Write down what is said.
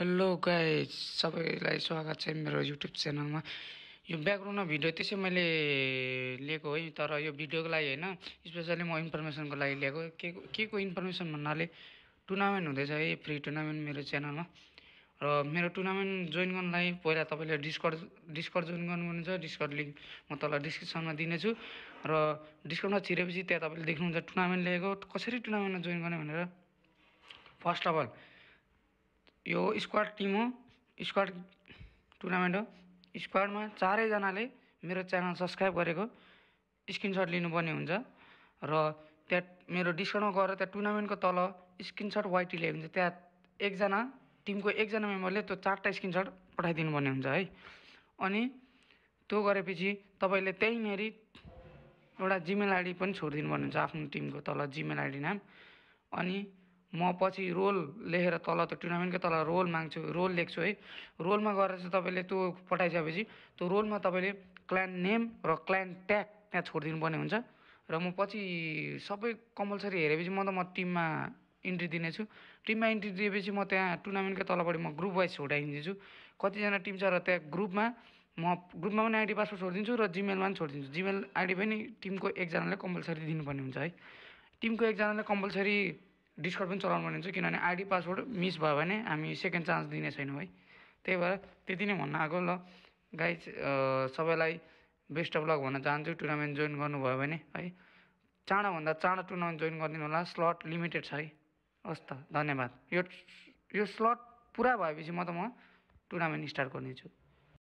hello गाई सबैलाई स्वागत छ मेरो युट्युब च्यानलमा यो ब्याकग्राउन्डमा भिडियो त्यसै मैले लिएको है तर यो भिडियोको लागि होइन स्पेसली म इन्फर्मेसनको लागि लिएको के के को इन्फर्मेसन भन्नाले टुर्नामेन्ट हुँदैछ है फ्री टुर्नामेन्ट मेरो च्यानलमा र मेरो टुर्नामेन्ट जोइन गर्नलाई पहिला तपाईँले डिस्कर्ड डिस्कर्ड जोइन गर्नुहुन्छ डिस्कर्ड लिङ्क म तल डिस्क्रिप्सनमा दिनेछु र डिस्काउन्टमा छिरेपछि त्यहाँ तपाईँले देख्नुहुन्छ टुर्नामेन्ट लिएको कसरी टुर्नामेन्टमा जोइन गर्ने भनेर फर्स्ट अफ अल यो स्क्वाड टिम हो स्क्वाड टुर्नामेन्ट हो स्क्वाडमा चारैजनाले मेरो च्यानल सब्सक्राइब गरेको स्क्रिनसट लिनुपर्ने हुन्छ र त्यहाँ मेरो डिस्काउन्टमा गएर त्यहाँ टुर्नामेन्टको तल स्क्रिनसट वाइटी ल्यायो भने त्यहाँ एकजना टिमको एकजना मेम्बरले त्यो चारवटा स्क्रिनसट पठाइदिनु पर्ने हुन्छ है अनि त्यो गरेपछि तपाईँले त्यहीँनेरि एउटा जिमेल आइडी पनि छोडिदिनु पर्ने हुन्छ आफ्नो टिमको तल जिमेल आइडी नाम अनि म पछि रोल लेखेर तल त टुर्नामेन्टकै तल रोल माग्छु रोल लेख्छु है रोलमा गएर चाहिँ तपाईँले त्यो पठाइसकेपछि त्यो रोलमा तपाईँले क्लाइन्ट नेम र क्लाइन्ट ट्याग त्यहाँ छोडिदिनुपर्ने हुन्छ र म पछि सबै कम्पलसरी हेरेपछि म त म टिममा इन्ट्री दिनेछु टिममा इन्ट्री दिएपछि म त्यहाँ टुर्नामेन्टकै तलपट्टि म ग्रुप वाइज छोडाइदिन्छु कतिजना टिम छ र त्यहाँ ग्रुपमा म ग्रुपमा पनि आइडी पासवर्ड छोडिदिन्छु र जिमेलमा पनि छोडिदिन्छु जिमेल आइडी पनि टिमको एकजनाले कम्पलसरी दिनुपर्ने हुन्छ है टिमको एकजनाले कम्पलसरी डिस्कर्ड पनि चलाउनु हुन्छ किनभने आइडी पासवर्ड मिस भयो भने हामी सेकेन्ड चान्स दिने छैनौँ है त्यही भएर त्यति नै भन्न आएको ल गाइज सबैलाई बेस्ट अफ लक भन्न चाहन्छु टुर्नामेन्ट जोइन गर्नुभयो भने है चाँडोभन्दा चाँडो टुर्नामेन्ट जोइन गरिदिनु होला स्लट लिमिटेड छ है हस् त धन्यवाद यो यो स्लट पुरा भएपछि म त म टुर्नामेन्ट स्टार्ट गर्नेछु